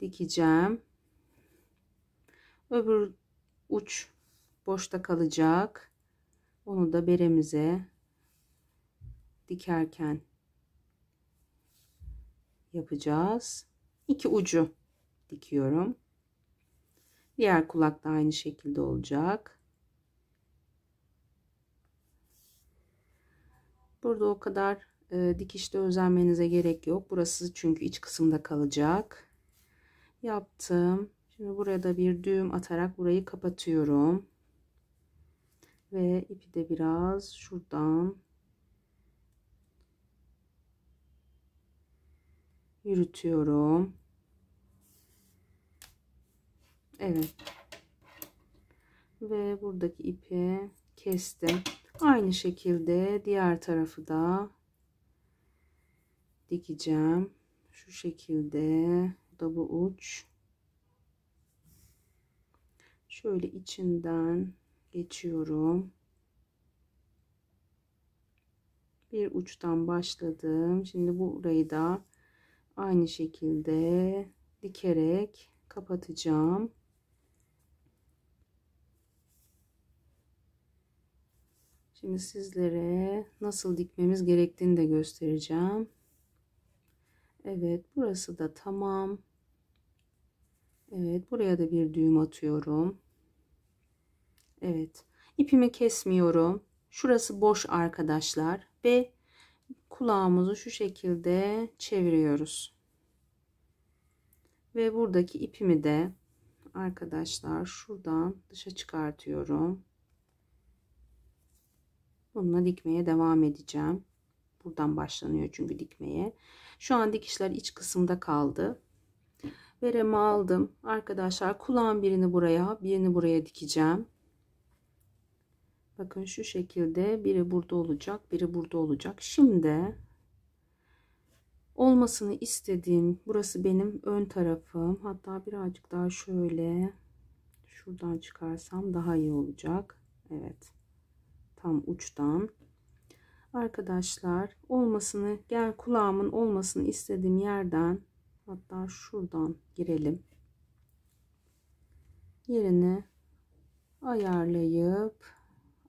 dikeceğim. Öbür uç boşta kalacak. Onu da beremize dikerken yapacağız. İki ucu dikiyorum. Diğer kulak da aynı şekilde olacak. Burada o kadar e, dikişte özenmenize gerek yok. Burası çünkü iç kısımda kalacak. Yaptım. Şimdi burada bir düğüm atarak burayı kapatıyorum. Ve ipi de biraz şuradan yürütüyorum. Evet. Ve buradaki ipi kestim. Aynı şekilde diğer tarafı da dikeceğim. Şu şekilde da bu uç. Şöyle içinden geçiyorum. Bir uçtan başladım. Şimdi burayı da aynı şekilde dikerek kapatacağım. Şimdi sizlere nasıl dikmemiz gerektiğini de göstereceğim. Evet burası da tamam. Evet buraya da bir düğüm atıyorum. Evet ipimi kesmiyorum. Şurası boş arkadaşlar ve kulağımızı şu şekilde çeviriyoruz. Ve buradaki ipimi de arkadaşlar şuradan dışa çıkartıyorum. Onunla dikmeye devam edeceğim. Buradan başlanıyor çünkü dikmeye. Şu an dikişler iç kısımda kaldı. Veremi aldım. Arkadaşlar kulağın birini buraya, birini buraya dikeceğim. Bakın şu şekilde biri burada olacak, biri burada olacak. Şimdi olmasını istediğim, burası benim ön tarafım. Hatta birazcık daha şöyle şuradan çıkarsam daha iyi olacak. Evet tam uçtan arkadaşlar olmasını gel kulağımın olmasını istediğim yerden hatta şuradan girelim yerini ayarlayıp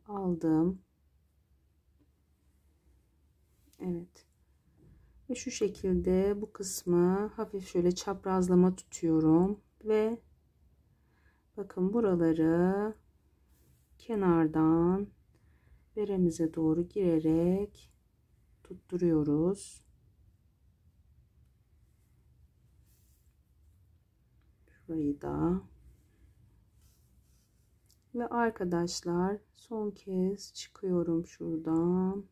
aldım Evet ve şu şekilde bu kısmı hafif şöyle çaprazlama tutuyorum ve bakın buraları kenardan beremize doğru girerek tutturuyoruz. Burayı da ve arkadaşlar son kez çıkıyorum şuradan.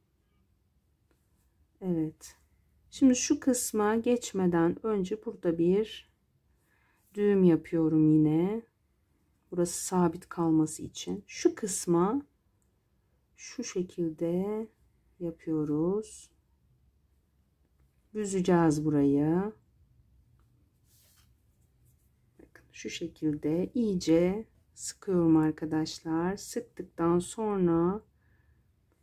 Evet. Şimdi şu kısma geçmeden önce burada bir düğüm yapıyorum yine. Burası sabit kalması için. Şu kısma şu şekilde yapıyoruz. Büzeceğiz burayı. Bakın şu şekilde iyice sıkıyorum arkadaşlar. Sıktıktan sonra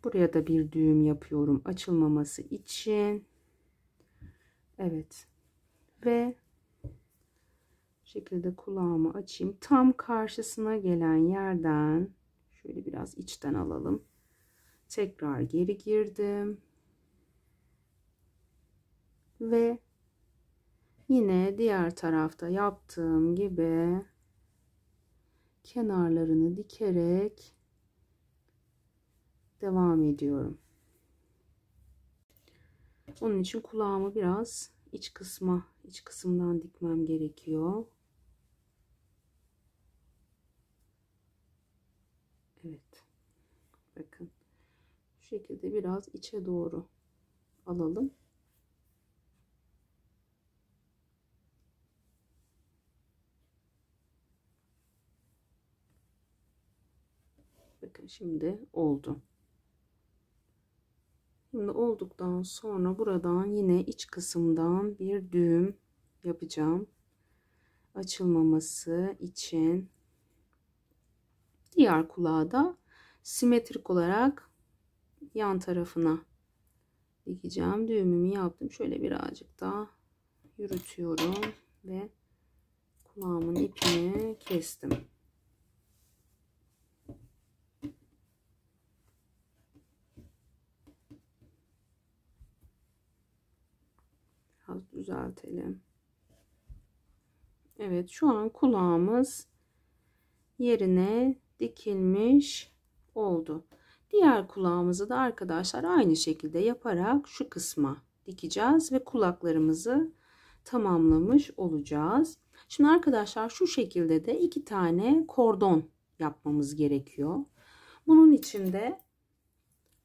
buraya da bir düğüm yapıyorum açılmaması için. Evet. Ve şekilde kulağımı açayım. Tam karşısına gelen yerden şöyle biraz içten alalım tekrar geri girdim ve yine diğer tarafta yaptığım gibi kenarlarını dikerek devam ediyorum. Onun için kulağımı biraz iç kısma, iç kısımdan dikmem gerekiyor. şekilde biraz içe doğru alalım. Bakın şimdi oldu. Şimdi olduktan sonra buradan yine iç kısımdan bir düğüm yapacağım. Açılmaması için diğer kulağa da simetrik olarak yan tarafına dikeceğim. Düğümümü yaptım. Şöyle birazcık daha yürütüyorum ve kulağımın ipini kestim. Biraz düzeltelim. Evet şu an kulağımız yerine dikilmiş oldu. Diğer kulağımızı da arkadaşlar aynı şekilde yaparak şu kısma dikeceğiz ve kulaklarımızı tamamlamış olacağız. Şimdi arkadaşlar şu şekilde de iki tane kordon yapmamız gerekiyor. Bunun için de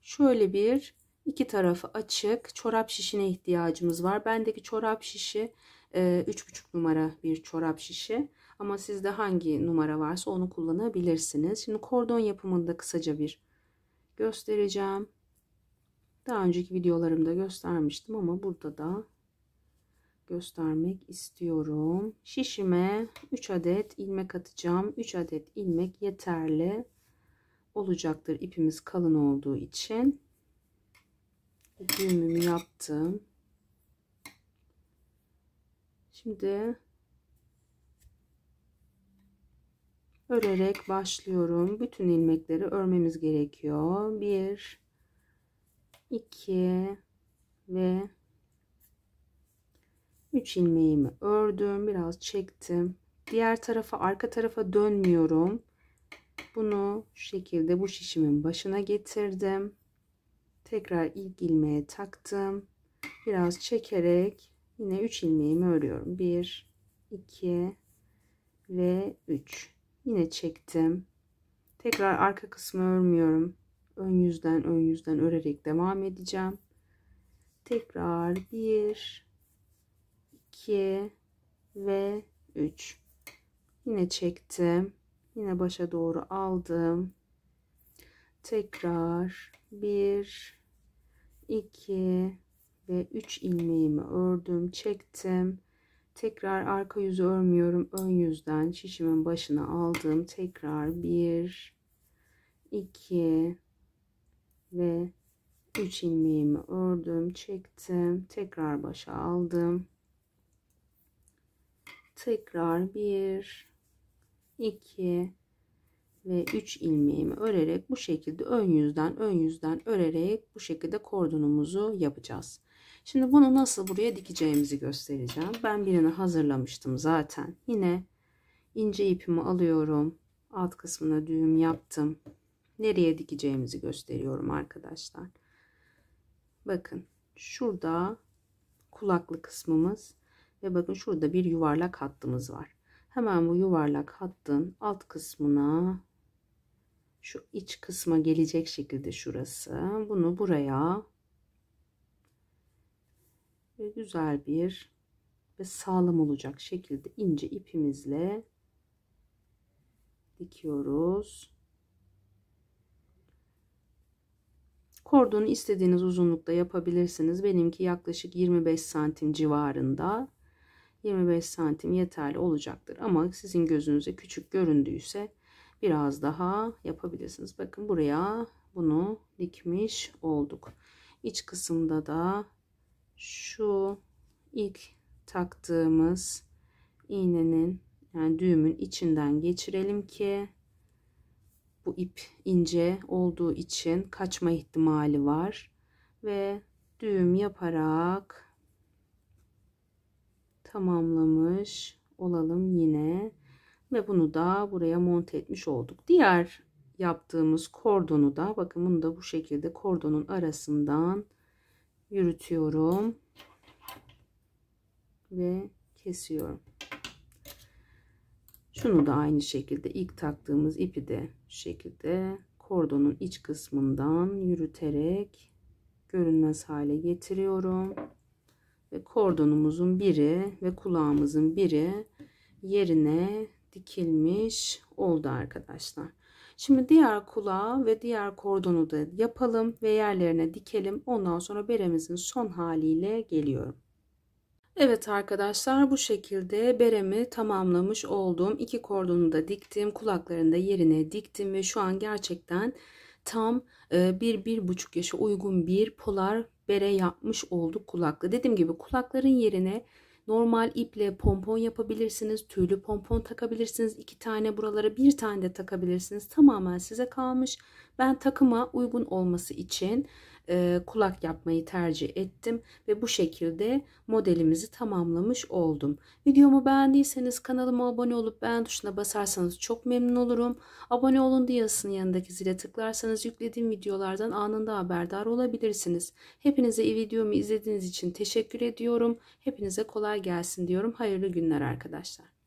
şöyle bir iki tarafı açık çorap şişine ihtiyacımız var. Bendeki çorap şişi e, üç buçuk numara bir çorap şişi. Ama sizde hangi numara varsa onu kullanabilirsiniz. Şimdi kordon yapımında kısaca bir göstereceğim. Daha önceki videolarımda göstermiştim ama burada da göstermek istiyorum. Şişime 3 adet ilmek atacağım. 3 adet ilmek yeterli olacaktır. ipimiz kalın olduğu için. Düğümümü yaptım. Şimdi örerek başlıyorum. Bütün ilmekleri örmemiz gerekiyor. 1 2 ve 3 ilmeğimi ördüm. Biraz çektim. Diğer tarafa arka tarafa dönmüyorum. Bunu şu şekilde bu şişimin başına getirdim. Tekrar ilk ilmeğe taktım. Biraz çekerek yine 3 ilmeğimi örüyorum. 1 2 ve 3 Yine çektim. Tekrar arka kısmı örmüyorum. Ön yüzden ön yüzden örerek devam edeceğim. Tekrar 1 2 ve 3. Yine çektim. Yine başa doğru aldım. Tekrar 1 2 ve 3 ilmeğimi ördüm, çektim. Tekrar arka yüzü örmüyorum. Ön yüzden şişimin başına aldım. Tekrar 1, 2 ve 3 ilmeğimi ördüm. Çektim. Tekrar başa aldım. Tekrar 1, 2 ve 3 ilmeğimi örerek bu şekilde ön yüzden ön yüzden örerek bu şekilde kordonumuzu yapacağız. Şimdi bunu nasıl buraya dikeceğimizi göstereceğim. Ben birini hazırlamıştım zaten. Yine ince ipimi alıyorum. Alt kısmına düğüm yaptım. Nereye dikeceğimizi gösteriyorum arkadaşlar. Bakın şurada kulaklı kısmımız ve bakın şurada bir yuvarlak hattımız var. Hemen bu yuvarlak hattın alt kısmına şu iç kısma gelecek şekilde şurası. Bunu buraya ve güzel bir ve sağlam olacak şekilde ince ipimizle dikiyoruz. Kordonu istediğiniz uzunlukta yapabilirsiniz. Benimki yaklaşık 25 santim civarında. 25 santim yeterli olacaktır. Ama sizin gözünüze küçük göründüyse biraz daha yapabilirsiniz. Bakın buraya bunu dikmiş olduk. İç kısımda da şu ilk taktığımız iğnenin yani düğümün içinden geçirelim ki bu ip ince olduğu için kaçma ihtimali var ve düğüm yaparak tamamlamış olalım yine ve bunu da buraya monte etmiş olduk. Diğer yaptığımız kordonu da bakın bunu da bu şekilde kordonun arasından yürütüyorum ve kesiyorum. Şunu da aynı şekilde ilk taktığımız ipi de şu şekilde kordonun iç kısmından yürüterek görünmez hale getiriyorum. Ve kordonumuzun biri ve kulağımızın biri yerine dikilmiş oldu arkadaşlar. Şimdi diğer kulağı ve diğer kordonu da yapalım ve yerlerine dikelim. Ondan sonra beremizin son haliyle geliyorum. Evet arkadaşlar bu şekilde beremi tamamlamış oldum. İki kordonu da diktim. Kulaklarını da yerine diktim ve şu an gerçekten tam e, bir, bir buçuk yaşa uygun bir polar bere yapmış olduk kulaklı. Dediğim gibi kulakların yerine Normal iple pompon yapabilirsiniz. Tüylü pompon takabilirsiniz. iki tane buralara bir tane de takabilirsiniz. Tamamen size kalmış. Ben takıma uygun olması için e, kulak yapmayı tercih ettim ve bu şekilde modelimizi tamamlamış oldum. Videomu beğendiyseniz kanalıma abone olup beğen tuşuna basarsanız çok memnun olurum. Abone olun diyasının yanındaki zile tıklarsanız yüklediğim videolardan anında haberdar olabilirsiniz. Hepinize videomu izlediğiniz için teşekkür ediyorum. Hepinize kolay gelsin diyorum. Hayırlı günler arkadaşlar.